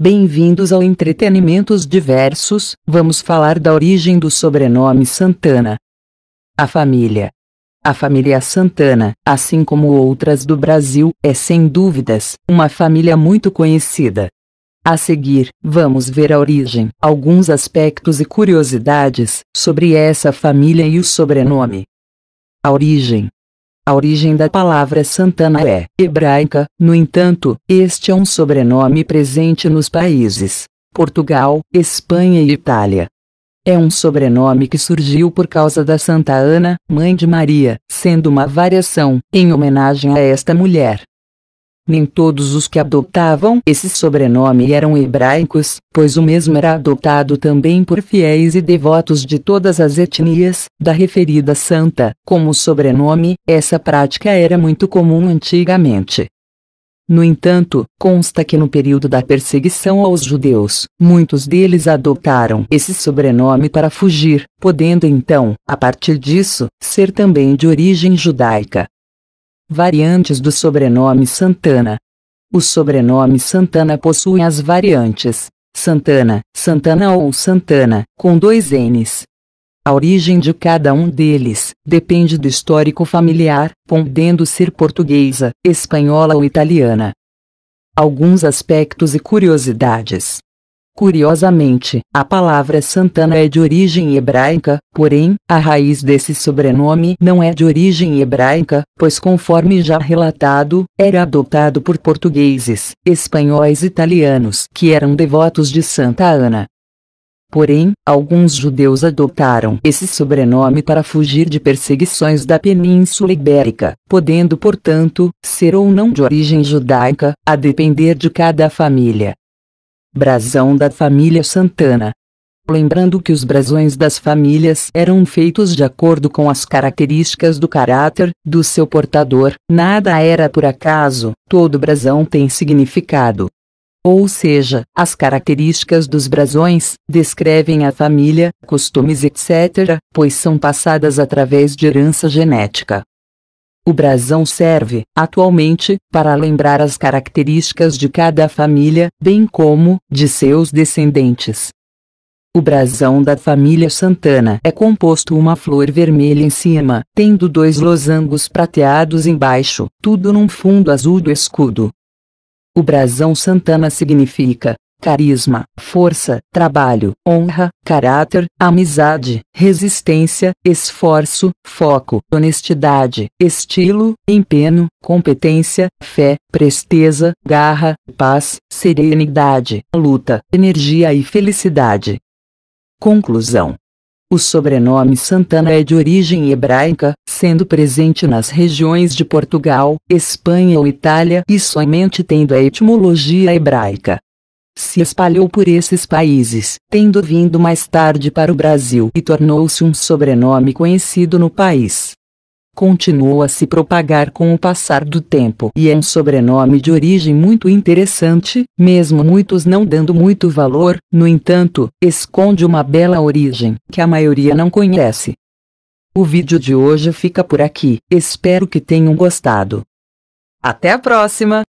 Bem-vindos ao Entretenimentos Diversos, vamos falar da origem do sobrenome Santana. A família. A família Santana, assim como outras do Brasil, é sem dúvidas uma família muito conhecida. A seguir, vamos ver a origem, alguns aspectos e curiosidades sobre essa família e o sobrenome. A origem. A origem da palavra Santana é hebraica, no entanto, este é um sobrenome presente nos países Portugal, Espanha e Itália. É um sobrenome que surgiu por causa da Santa Ana, mãe de Maria, sendo uma variação, em homenagem a esta mulher, nem todos os que adotavam esse sobrenome eram hebraicos, pois o mesmo era adotado também por fiéis e devotos de todas as etnias, da referida santa. Como sobrenome, essa prática era muito comum antigamente. No entanto, consta que no período da perseguição aos judeus, muitos deles adotaram esse sobrenome para fugir, podendo então, a partir disso, ser também de origem judaica. Variantes do sobrenome Santana. O sobrenome Santana possui as variantes Santana, Santana ou Santana, com dois N's. A origem de cada um deles depende do histórico familiar, podendo ser portuguesa, espanhola ou italiana. Alguns aspectos e curiosidades. Curiosamente, a palavra Santana é de origem hebraica, porém, a raiz desse sobrenome não é de origem hebraica, pois conforme já relatado, era adotado por portugueses, espanhóis e italianos que eram devotos de Santa Ana. Porém, alguns judeus adotaram esse sobrenome para fugir de perseguições da Península Ibérica, podendo, portanto, ser ou não de origem judaica, a depender de cada família brasão da família Santana. Lembrando que os brasões das famílias eram feitos de acordo com as características do caráter do seu portador, nada era por acaso, todo brasão tem significado. Ou seja, as características dos brasões descrevem a família, costumes, etc., pois são passadas através de herança genética. O brasão serve, atualmente, para lembrar as características de cada família, bem como de seus descendentes. O brasão da família Santana é composto uma flor vermelha em cima, tendo dois losangos prateados embaixo, tudo num fundo azul do escudo. O brasão Santana significa carisma, força, trabalho, honra, caráter, amizade, resistência, esforço, foco, honestidade, estilo, empenho, competência, fé, presteza, garra, paz, serenidade, luta, energia e felicidade. Conclusão o sobrenome Santana é de origem hebraica, sendo presente nas regiões de Portugal, Espanha ou Itália e somente tendo a etimologia hebraica se espalhou por esses países, tendo vindo mais tarde para o Brasil e tornou-se um sobrenome conhecido no país. Continuou a se propagar com o passar do tempo e é um sobrenome de origem muito interessante, mesmo muitos não dando muito valor, no entanto, esconde uma bela origem que a maioria não conhece. O vídeo de hoje fica por aqui, espero que tenham gostado. Até a próxima!